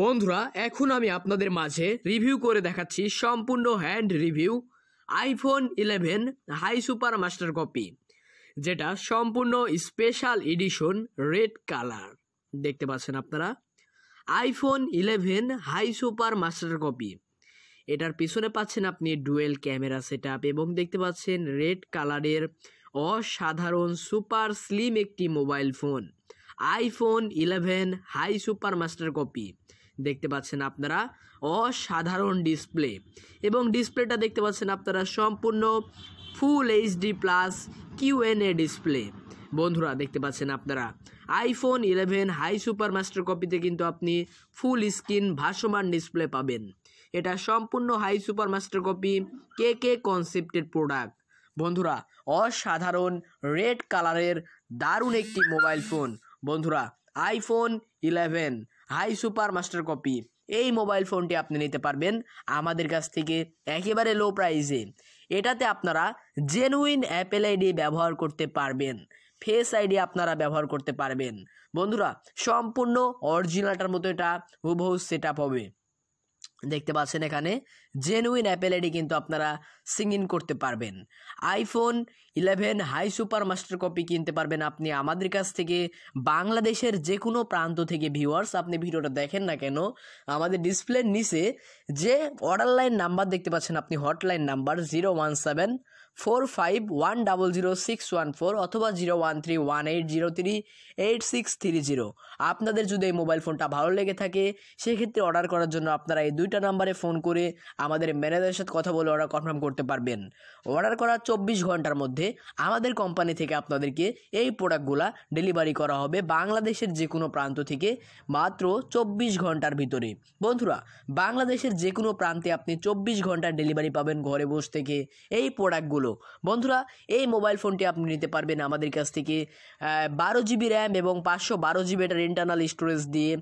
বন্ধুরা এখন আমি আপনাদের মাঝে রিভিউ করে দেখাচ্ছি সম্পূর্ণ hand review iPhone eleven high super master copy যেটা সম্পূর্ণ স্পেশাল এডিশন রেড কালার দেখতে পাচ্ছেন আপনারা iPhone eleven high super master copy এটার পিছনে পাচ্ছেন আপনি ডুয়েল ক্যামেরা সেট এবং দেখতে পাচ্ছেন রেড কালারের অসাধারণ সুপার স্লিম একটি mobile phone iPhone eleven high super master copy দেখতে পাচ্ছেন আপনারা অসাধারণ ডিসপ্লে এবং ডিসপ্লেটা দেখতে পাচ্ছেন আপনারা সম্পূর্ণ ফুল এইচডি প্লাস কিউএনএ ডিসপ্লে বন্ধুরা দেখতে পাচ্ছেন আপনারা iPhone eleven high super master কপিতে কিন্তু আপনি ফুল স্ক্রিন ভাসমান ডিসপ্লে পাবেন এটা সম্পূর্ণ হাই সুপার মাস্টার কপি কে কে কনসেপ্টের প্রোডাক্ট বন্ধুরা অসাধারণ রেড কালারের দারুণ একটি মোবাইল ফোন বন্ধুরা iPhone eleven high super master copy এই মোবাইল ফোনটি আপনি নিতে পারবেন আমাদের কাছ থেকে একেবারে লো প্রাইসে এটাতে আপনারা জেনুইন অ্যাপেল আইডি ব্যবহার করতে পারবেন ফেস আইডি আপনারা ব্যবহার করতে পারবেন বন্ধুরা সম্পূর্ণ অরিজিনালটার মতো এটা হুবহু সেট আপ হবে দেখতে পাচ্ছেন এখানে জেনুইন অ্যাপেল আইডি কিন্তু আপনারা সিং ইন করতে পারবেন iPhone eleven high super master copy কিনতে পারবেন আপনি আমাদের কাছ থেকে বাংলাদেশের যে কোনো প্রান্ত থেকে ভিউয়ার্স আপনি ভিডিওটা দেখেন না কেন আমাদের ডিসপ্লের নিচে যে অর্ডার লাইন নাম্বার দেখতে পাচ্ছেন আপনি hotline number zero one seven four five one double zero six one four অথবা zero one three one eight zero three eight six three zero আপনাদের যদি এই মোবাইল ফোনটা ভালো লেগে থাকে সেক্ষেত্রে অর্ডার করার জন্য আপনারা এই দুই দুইটা নাম্বারে ফোন করে আমাদের ম্যানেজারের সাথে কথা বলে অর্ডার কনফার্ম করতে পারবেন অর্ডার করার চব্বিশ ঘন্টার মধ্যে আমাদের কোম্পানি থেকে আপনাদেরকে এই প্রোডাক্টগুলা ডেলিভারি করা হবে বাংলাদেশের যে কোনো প্রান্ত থেকে মাত্র চব্বিশ ঘন্টার ভিতরে বন্ধুরা বাংলাদেশের যে কোনো প্রান্তে আপনি চব্বিশ ঘন্টার ডেলিভারি পাবেন ঘরে বসে থেকে এই প্রোডাক্টগুলো বন্ধুরা এই মোবাইল ফোনটি আপনি নিতে পারবেন আমাদের কাছ থেকে বারো জিবি র্যাম এবং পাঁচশো বারো জিবি এটার ইন্টারনাল স্টোরেজ দিয়ে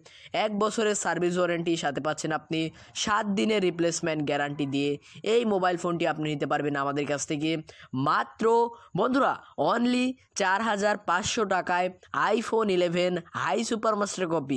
এক বছরের সার্ভিস ওয়ারেন্টি সাথে পাচ্ছেন আপনি সাত দিনের রিপ্লেসমেন্ট গ্যারান্টি দিয়ে এই মোবাইল ফোনটি আপনি নিতে পারবেন আমাদের কাছ থেকে মাত্র বন্ধুরা অনলি চার হাজার পাঁচশো টাকায় iPhone eleven high super master copy